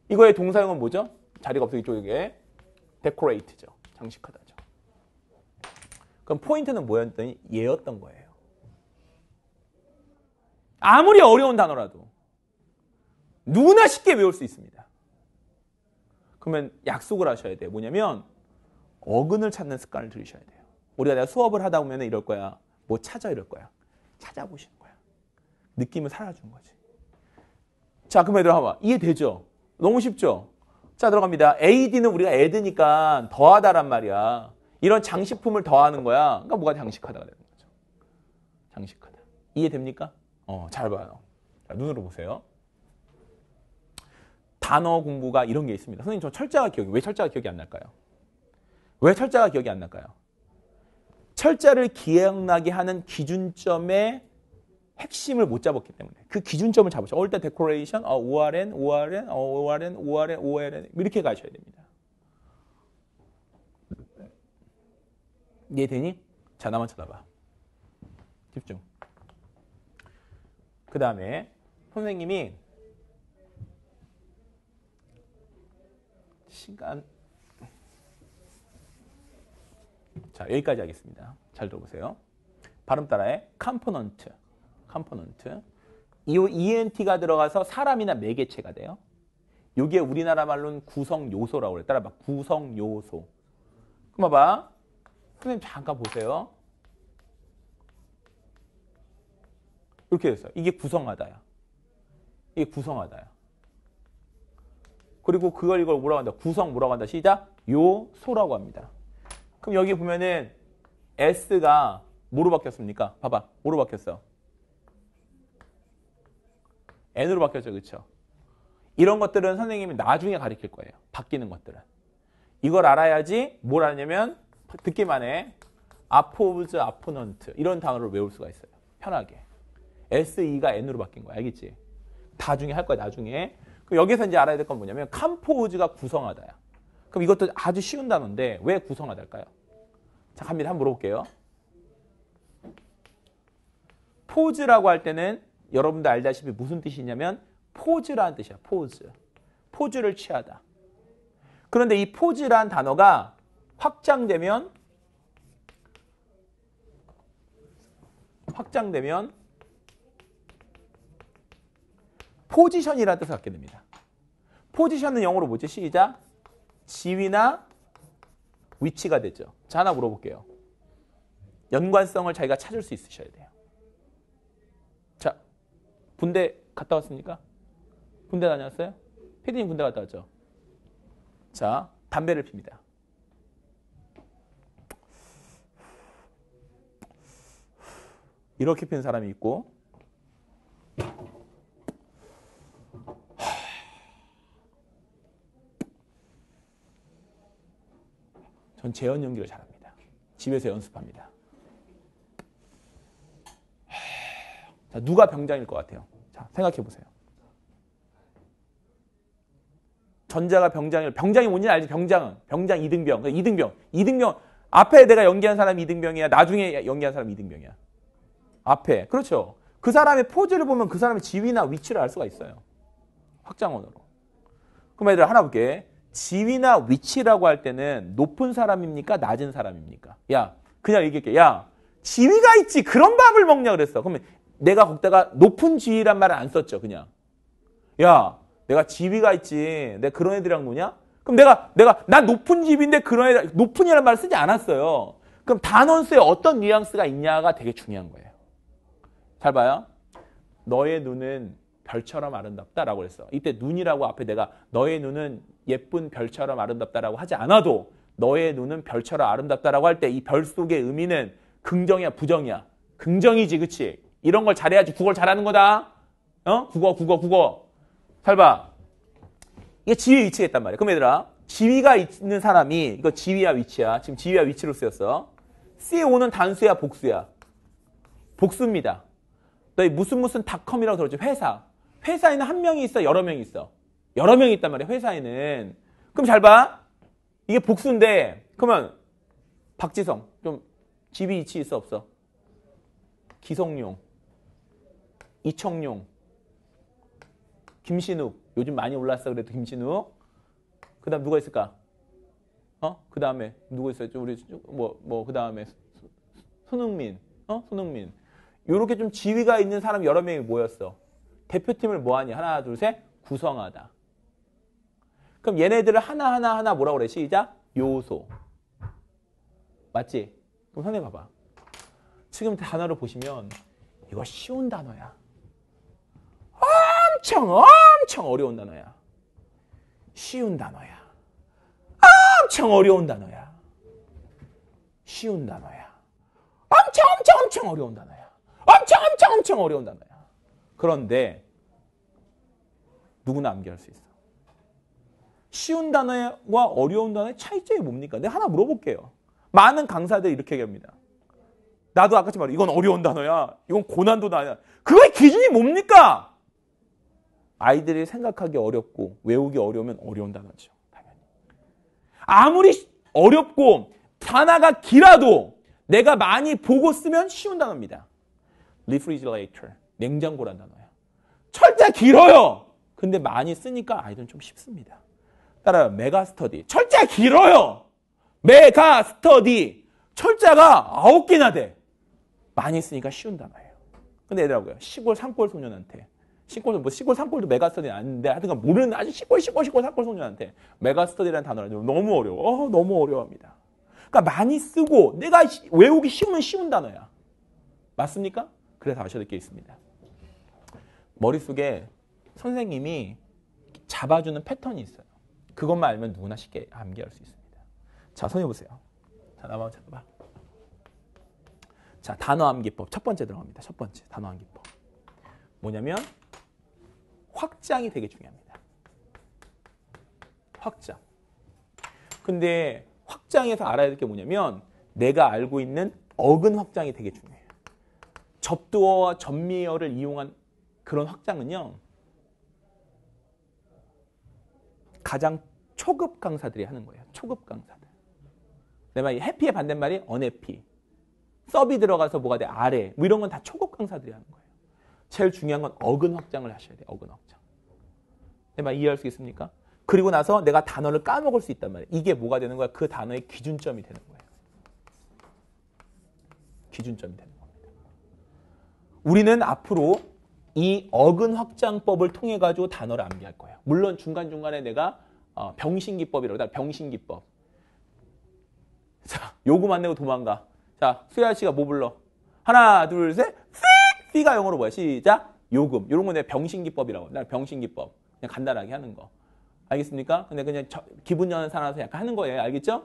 이거의 동사형은 뭐죠? 자리가 없어 이쪽에 decorate죠. 장식하다죠. 그럼 포인트는 뭐였더니 얘였던 거예요. 아무리 어려운 단어라도 누구나 쉽게 외울 수 있습니다. 그러면 약속을 하셔야 돼요. 뭐냐면 어근을 찾는 습관을 들이셔야 돼요. 우리가 내가 수업을 하다 보면 이럴 거야. 뭐 찾아 이럴 거야. 찾아보시는 거야. 느낌을 살아주는 거지. 자, 그럼 얘들아 봐봐. 이해되죠? 너무 쉽죠? 자, 들어갑니다. AD는 우리가 애드니까 더하다란 말이야. 이런 장식품을 더하는 거야. 그러니까 뭐가 장식하다가 되는 거죠. 그렇죠? 장식하다. 이해됩니까? 어, 잘 봐요. 자, 눈으로 보세요. 단어 공부가 이런 게 있습니다. 선생님, 저 철자가 기억이, 왜 철자가 기억이 안 날까요? 왜 철자가 기억이 안 날까요? 철자를 기억나게 하는 기준점에 핵심을 못 잡았기 때문에 그 기준점을 잡으셔. 올때 데코레이션, 어, ORN, ORN, 어, ORN, ORN, ORN 이렇게 가셔야 됩니다. 이해되니? 자, 나만 쳐다봐. 집중. 그 다음에 선생님이 시간 자 여기까지 하겠습니다. 잘 들어보세요. 발음 따라해 컴포넌트 컴포넌트. 이 ENT가 들어가서 사람이나 매개체가 돼요. 이게 우리나라 말로는 구성 요소라고 그래. 따라봐. 구성 요소. 그럼 봐봐. 선생님 잠깐 보세요. 이렇게 됐어요. 이게 구성하다야. 이게 구성하다야. 그리고 그걸 이걸 뭐라고 한다? 구성 뭐라고 한다? 시작. 요소라고 합니다. 그럼 여기 보면은 S가 뭐로 바뀌었습니까? 봐봐. 뭐로 바뀌었어? N으로 바뀌었죠. 그렇죠? 이런 것들은 선생님이 나중에 가르칠 거예요. 바뀌는 것들은. 이걸 알아야지 뭘 아냐면 듣기만 해. 아포브즈 아포넌트 이런 단어를 외울 수가 있어요. 편하게. SE가 N으로 바뀐 거야. 알겠지? 나중에 할 거야. 나중에. 그럼 여기서 이제 알아야 될 건 뭐냐면 캄포즈가 구성하다야. 그럼 이것도 아주 쉬운 단어인데 왜 구성하다일까요? 자, 갑니다. 한번 물어볼게요. 포즈라고 할 때는 여러분도 알다시피 무슨 뜻이냐면 포즈라는 뜻이야. 포즈. 포즈를 취하다. 그런데 이 포즈란 단어가 확장되면 확장되면 포지션이라는 뜻을 갖게 됩니다. 포지션은 영어로 뭐죠 시작. 지위나 위치가 되죠. 자, 하나 물어볼게요. 연관성을 자기가 찾을 수 있으셔야 돼요. 군대 갔다 왔습니까? 군대 다녀왔어요 피디님 군대 갔다 왔죠? 자, 담배를 핍니다. 이렇게 피 사람이 있고 전 재연 연기를 잘합니다. 집에서 연습합니다. 자, 누가 병장일 것 같아요? 자, 생각해 보세요. 전자가 병장일, 병장이 뭔지 알지? 병장은. 병장 이등병 그러니까 이등병. 이등병. 앞에 내가 연기한 사람이 이등병이야. 나중에 연기한 사람이 이등병이야. 앞에. 그렇죠. 그 사람의 포즈를 보면 그 사람의 지위나 위치를 알 수가 있어요. 확장원으로 그럼 얘들 하나 볼게. 지위나 위치라고 할 때는 높은 사람입니까? 낮은 사람입니까? 야, 그냥 얘기할게. 야, 지위가 있지. 그런 밥을 먹냐 그랬어. 그러면 내가 거기다가 높은 지위란 말을 안 썼죠. 그냥. 야, 내가 지위가 있지. 내가 그런 애들이랑 노냐? 그럼 내가 내가 난 높은 집인데 그런 애들 높은이라는 말을 쓰지 않았어요. 그럼 단원수에 어떤 뉘앙스가 있냐가 되게 중요한 거예요. 잘 봐요. 너의 눈은 별처럼 아름답다라고 그랬어. 이때 눈이라고 앞에 내가 너의 눈은 예쁜 별처럼 아름답다라고 하지 않아도 너의 눈은 별처럼 아름답다라고 할 때 이 별 속의 의미는 긍정이야 부정이야. 긍정이지 그치? 이런 걸 잘해야지 국어를 잘하는 거다. 어? 국어, 국어, 국어. 잘 봐. 이게 지위 위치가 있단 말이야. 그럼 얘들아, 지위가 있는 사람이, 이거 지위와 위치야. 지금 지위와 위치로 쓰였어. C5는 단수야, 복수야? 복수입니다. 너희 무슨 무슨 닷컴이라고 들었지? 회사. 회사에는 한 명이 있어, 여러 명이 있어. 여러 명이 있단 말이야, 회사에는. 그럼 잘 봐. 이게 복수인데, 그러면, 박지성, 좀, 지위 위치 있어, 없어? 기성용. 이청용, 김신욱. 요즘 많이 올랐어 그래도 김신욱. 그 다음 누가 있을까? 어? 그 다음에 누구 있어요 우리 뭐뭐그 다음에 손흥민. 어? 손흥민. 요렇게 좀 지위가 있는 사람 여러 명이 모였어. 대표팀을 뭐하니? 하나, 둘, 셋. 구성하다. 그럼 얘네들을 하나하나 하나 뭐라 고 그래? 시작. 요소. 맞지? 그럼 선생님 봐봐. 지금 단어를 보시면 이거 쉬운 단어야. 엄청 엄청 어려운 단어야. 쉬운 단어야. 엄청 어려운 단어야. 쉬운 단어야. 엄청 엄청 엄청 어려운 단어야. 엄청 엄청 엄청 어려운 단어야. 그런데 누구나 암기할 수 있어. 쉬운 단어와 어려운 단어의 차이점이 뭡니까? 내가 하나 물어볼게요. 많은 강사들이 이렇게 얘기합니다. 나도 아까 말한 이건 어려운 단어야. 이건 고난도 단어야. 그거의 기준이 뭡니까? 아이들이 생각하기 어렵고 외우기 어려우면 어려운 단어죠. 당연히. 아무리 어렵고 단어가 길어도 내가 많이 보고 쓰면 쉬운 단어입니다. refrigerator, 냉장고란 단어야. 철자 길어요. 근데 많이 쓰니까 아이들은 좀 쉽습니다. 따라서 메가 스터디. 철자 길어요. 메가 스터디. 철자가 아홉 개나 돼. 많이 쓰니까 쉬운 단어예요. 근데 얘들하고요. 시골 산골 소년한테 시골 뭐 시골 산골도 메가스터디 아닌데 하여튼간 모르는 아주 시골 시골 시골 산골 소년한테 메가스터디라는 단어를 너무 어려워. 어, 너무 어려워합니다. 그러니까 많이 쓰고 내가 외우기 쉬우면 쉬운 단어야. 맞습니까? 그래서 아셔야 될 게 있습니다. 머릿속에 선생님이 잡아주는 패턴이 있어요. 그것만 알면 누구나 쉽게 암기할 수 있습니다. 자, 손해 보세요. 자, 나만 잡아. 봐 자, 단어 암기법 첫 번째 들어갑니다. 첫 번째 단어 암기법. 뭐냐면 확장이 되게 중요합니다. 확장. 근데 확장에서 알아야 될 게 뭐냐면 내가 알고 있는 어근 확장이 되게 중요해요. 접두어와 접미어를 이용한 그런 확장은요. 가장 초급 강사들이 하는 거예요. 초급 강사들. 내 말이 해피의 반대말이 언해피. 서비 들어가서 뭐가 돼? 아래. 뭐 이런 건 다 초급 강사들이 하는 거예요. 제일 중요한 건 어근 확장을 하셔야 돼요. 어근 확장. 내말 네, 이해할 수 있습니까? 그리고 나서 내가 단어를 까먹을 수 있단 말이에요. 이게 뭐가 되는 거야? 그 단어의 기준점이 되는 거예요. 기준점이 되는 겁니다. 우리는 앞으로 이 어근 확장법을 통해 가지고 단어를 암기할 거예요. 물론 중간중간에 내가 어, 병신기법이라고 해요. 병신기법. 자, 요구만 내고 도망가. 자, 수야 씨가 뭐 불러? 하나, 둘, 셋. 피가 영어로 뭐야? 시작. 요금. 이런 건내 병신기법이라고. 나 병신기법. 그냥 간단하게 하는 거. 알겠습니까? 근데 그냥 저, 기분 전환 살아서 약간 하는 거예요. 알겠죠?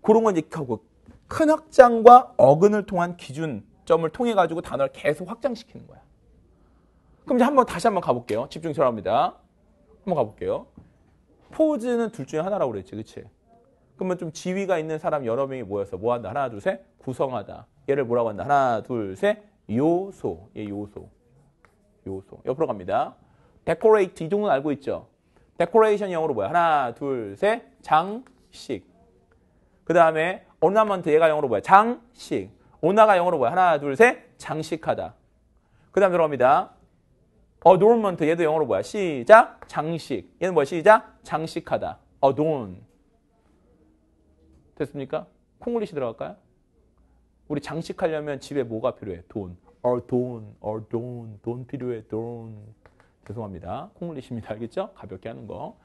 그런 건 이제 결큰 확장과 어근을 통한 기준점을 통해 가지고 단어를 계속 확장시키는 거야. 그럼 이제 한번 다시 한번 가볼게요. 집중 들어갑니다. 한번 가볼게요. 포즈는 둘 중에 하나라고 그랬지, 그치? 그러면 좀 지위가 있는 사람 여러 명이 모여서 뭐 한다? 하나, 둘, 셋. 구성하다. 얘를 뭐라고 한다? 하나, 둘, 셋. 요소. 예, 요소. 요소. 옆으로 갑니다. decorate. 이종은 알고 있죠? decoration 영어로 뭐야? 하나, 둘, 셋. 장식. 그 다음에 ornament 얘가 영어로 뭐야? 장식. 오나가 영어로 뭐야? 하나, 둘, 셋. 장식하다. 그 다음 들어갑니다. adornment 얘도 영어로 뭐야? 시작. 장식. 얘는 뭐야? 시작. 장식하다. adorn. 됐습니까? 콩글리시 들어갈까요? 우리 장식하려면 집에 뭐가 필요해? 돈. or 어, 돈, or 어, 돈, 돈 필요해, 돈. 죄송합니다. 콩글리십니다 알겠죠? 가볍게 하는 거.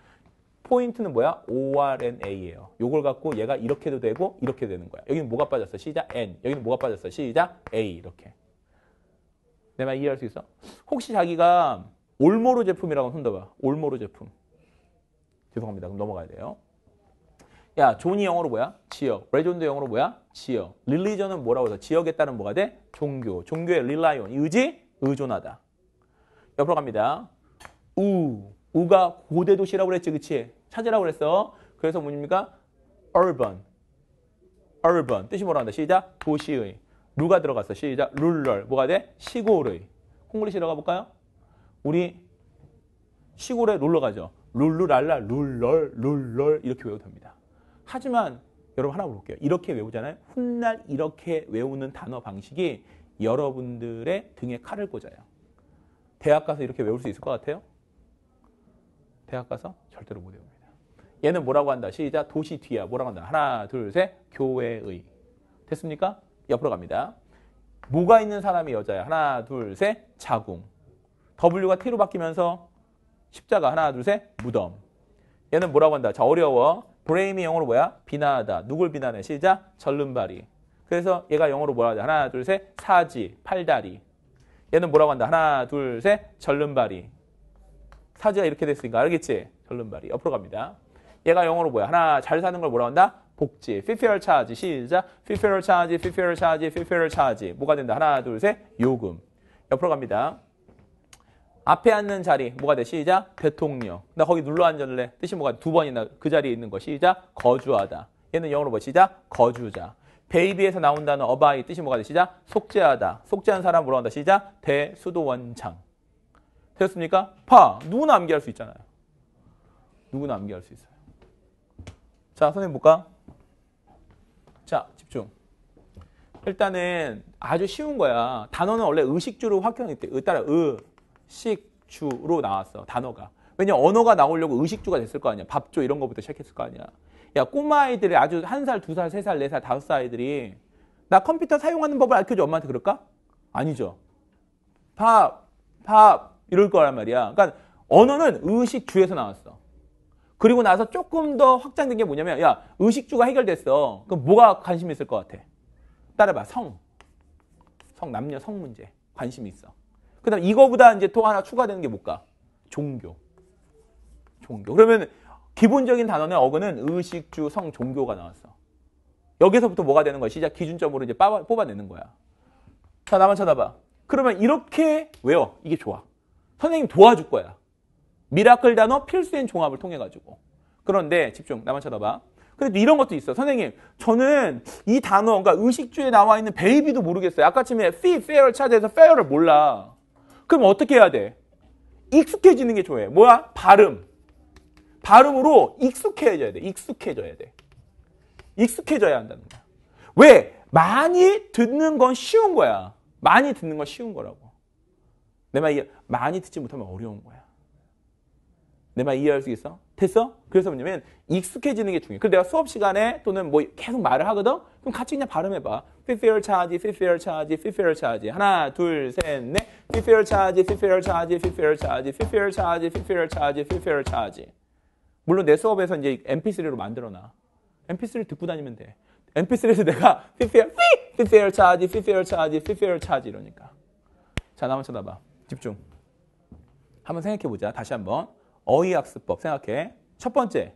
포인트는 뭐야? ORNA예요. 요걸 갖고 얘가 이렇게도 되고 이렇게 되는 거야. 여기는 뭐가 빠졌어? 시작 N. 여기는 뭐가 빠졌어? 시작 A 이렇게. 내 말 이해할 수 있어? 혹시 자기가 올모로 제품이라고 손 들어봐. 올모로 제품. 죄송합니다. 그럼 넘어가야 돼요. 야, 존이 영어로 뭐야? 지역. 레전드 영어로 뭐야? 지역. 릴리전은 뭐라고 해서 지역에 따른 뭐가 돼? 종교. 종교의 릴라이온. 의지? 의존하다. 옆으로 갑니다. 우. 우가 고대 도시라고 그랬지, 그치? 찾으라고 그랬어. 그래서 뭡니까? urban. urban. 뜻이 뭐라 한다? 시작. 도시의. 루가 들어갔어. 시작. 룰럴. 뭐가 돼? 시골의. 콩글리시로 가볼까요? 우리 시골에 놀러 가죠. 룰루랄라, 룰럴, 룰럴 이렇게 외워도 됩니다. 하지만 여러분 하나 볼게요. 이렇게 외우잖아요. 훗날 이렇게 외우는 단어 방식이 여러분들의 등에 칼을 꽂아요. 대학 가서 이렇게 외울 수 있을 것 같아요? 대학 가서 절대로 못 외웁니다. 얘는 뭐라고 한다? 시작. 도시 뒤야. 뭐라고 한다? 하나, 둘, 셋. 교회의. 됐습니까? 옆으로 갑니다. 뭐가 있는 사람이 여자야? 하나, 둘, 셋. 자궁. W가 T로 바뀌면서 십자가. 하나, 둘, 셋. 무덤. 얘는 뭐라고 한다? 자, 어려워. 브레임이 영어로 뭐야? 비난하다. 누굴 비난해? 시작. 절름발이. 그래서 얘가 영어로 뭐라 하지 하나, 둘, 셋. 사지, 팔다리. 얘는 뭐라고 한다? 하나, 둘, 셋. 절름발이. 사지가 이렇게 됐으니까 알겠지? 절름발이. 옆으로 갑니다. 얘가 영어로 뭐야? 하나, 잘 사는 걸 뭐라 고 한다? 복지. 피피럴 차지. 시작. 피피럴 차지, 피피럴 차지, 피피럴 차지. 뭐가 된다? 하나, 둘, 셋. 요금. 옆으로 갑니다. 앞에 앉는 자리 뭐가 돼? 시작. 대통령. 나 거기 눌러 앉을래. 뜻이 뭐가 돼? 두 번이나 그 자리에 있는 거. 시작. 거주하다. 얘는 영어로 뭐 시작. 거주자. 베이비에서 나온 다는 어바이 뜻이 뭐가 돼? 시작. 속죄하다. 속죄한 사람 뭐라고 한다? 시작. 대수도원장. 되습니까 파. 누구나 암기할 수 있잖아요. 누구나 암기할 수 있어요. 자, 선생님 볼까? 자, 집중. 일단은 아주 쉬운 거야. 단어는 원래 의식주로 확인했대. 따라 의. 식주로 나왔어 단어가 왜냐 언어가 나오려고 의식주가 됐을 거 아니야 밥조 이런 거부터 시작했을 거 아니야 야 꼬마 아이들이 아주 한 살, 두 살, 세 살, 네 살, 다섯 살 아이들이 나 컴퓨터 사용하는 법을 알려줘 엄마한테 그럴까? 아니죠 밥, 밥 이럴 거란 말이야 그러니까 언어는 의식주에서 나왔어 그리고 나서 조금 더 확장된 게 뭐냐면 야 의식주가 해결됐어 그럼 뭐가 관심 있을 것 같아 따라봐 성성 성, 남녀 성 문제 관심이 있어 그 다음 이거보다 이제 또 하나 추가되는 게 뭘까? 종교. 종교. 그러면 기본적인 단어는 어근은 의식, 주, 성, 종교가 나왔어. 여기서부터 뭐가 되는 거야? 시작 기준점으로 이제 뽑아, 뽑아내는 거야. 자, 나만 쳐다봐. 그러면 이렇게 왜요? 이게 좋아. 선생님 도와줄 거야. 미라클 단어 필수인 종합을 통해가지고. 그런데 집중. 나만 쳐다봐. 그래도 이런 것도 있어. 선생님, 저는 이 단어, 그러니까 의식주에 나와 있는 베이비도 모르겠어요. 아까쯤에 fee, fair 찾아서 fair를 몰라. 그럼 어떻게 해야 돼? 익숙해지는 게 좋아요. 뭐야? 발음. 발음으로 익숙해져야 돼. 익숙해져야 돼. 익숙해져야 한다는 거야. 왜? 많이 듣는 건 쉬운 거야. 많이 듣는 건 쉬운 거라고. 내 말 이해, 많이 듣지 못하면 어려운 거야. 내 말 이해할 수 있어? 됐어? 그래서 뭐냐면 익숙해지는 게 중요해. 그래서 내가 수업 시간에 또는 뭐 계속 말을 하거든? 그럼 같이 그냥 발음해봐. f i 얼차 h year charge, f i f 하나, 둘, 셋, 넷. 피페럴 차지, 피페럴 차지, 피페럴 차지, 피페럴 차지, 피페럴 차지, 피페럴 차지. 물론 내 수업에서 이제 mp3로 만들어놔. mp3를 듣고 다니면 돼. mp3에서 내가 피페럴, 피! 피페럴 차지, 피페럴 차지, 피페럴 차지 이러니까. 자, 나만 쳐다봐. 집중. 한번 생각해보자. 다시 한번. 어휘학습법 생각해. 첫 번째.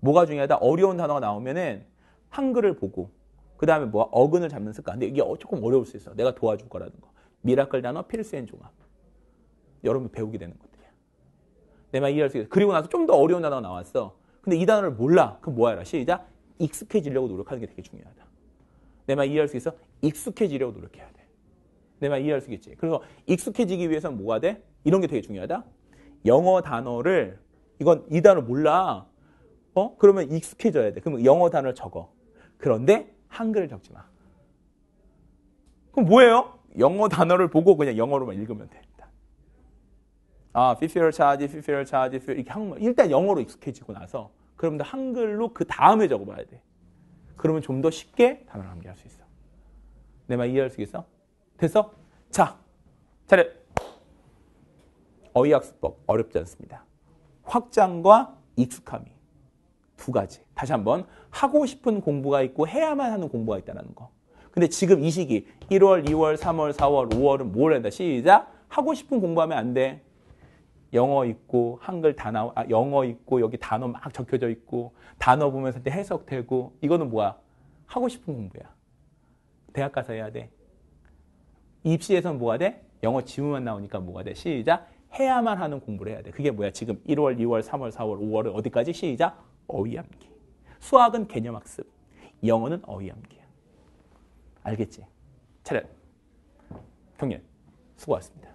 뭐가 중요하다? 어려운 단어가 나오면은 한글을 보고 그 다음에 뭐 어근을 잡는 습관. 근데 이게 어, 조금 어려울 수 있어. 내가 도와줄 거라는 거. 미라클 단어 필수엔 종합. 여러분 배우게 되는 것들이야. 내 말 이해할 수 있어. 그리고 나서 좀 더 어려운 단어가 나왔어. 근데 이 단어를 몰라. 그럼 뭐 해라. 시작. 익숙해지려고 노력하는 게 되게 중요하다. 내 말 이해할 수 있어? 익숙해지려고 노력해야 돼. 내 말 이해할 수 있겠지. 그래서 익숙해지기 위해서는 뭐가 돼? 이런 게 되게 중요하다. 영어 단어를 이건 이 단어 몰라. 어? 그러면 익숙해져야 돼. 그러면 영어 단어를 적어. 그런데 한글을 적지 마. 그럼 뭐예요? 영어 단어를 보고 그냥 영어로만 읽으면 됩니다. 아, fifier charge, fifier charge, 이렇게 한국말. 일단 영어로 익숙해지고 나서 그러 한글로 그 다음에 적어봐야 돼. 그러면 좀 더 쉽게 단어를 암기할 수 있어. 내 말 이해할 수 있어? 됐어? 자, 차례. 어휘학습법 어렵지 않습니다. 확장과 익숙함이 두 가지. 다시 한번 하고 싶은 공부가 있고 해야만 하는 공부가 있다는 거. 근데 지금 이 시기 1월, 2월, 3월, 4월, 5월은 뭘 해야 돼? 시작! 하고 싶은 공부하면 안 돼. 영어 있고 한글 단어 아, 영어 있고 여기 단어 막 적혀져 있고 단어 보면서 해석되고 이거는 뭐야? 하고 싶은 공부야. 대학 가서 해야 돼. 입시에서는 뭐가 돼? 영어 지문만 나오니까 뭐가 돼? 시작. 해야만 하는 공부를 해야 돼. 그게 뭐야? 지금 1월, 2월, 3월, 4월, 5월은 어디까지? 시작. 어휘암기. 수학은 개념학습. 영어는 어휘암기야. 알겠지? 차렷. 경련. 수고하셨습니다.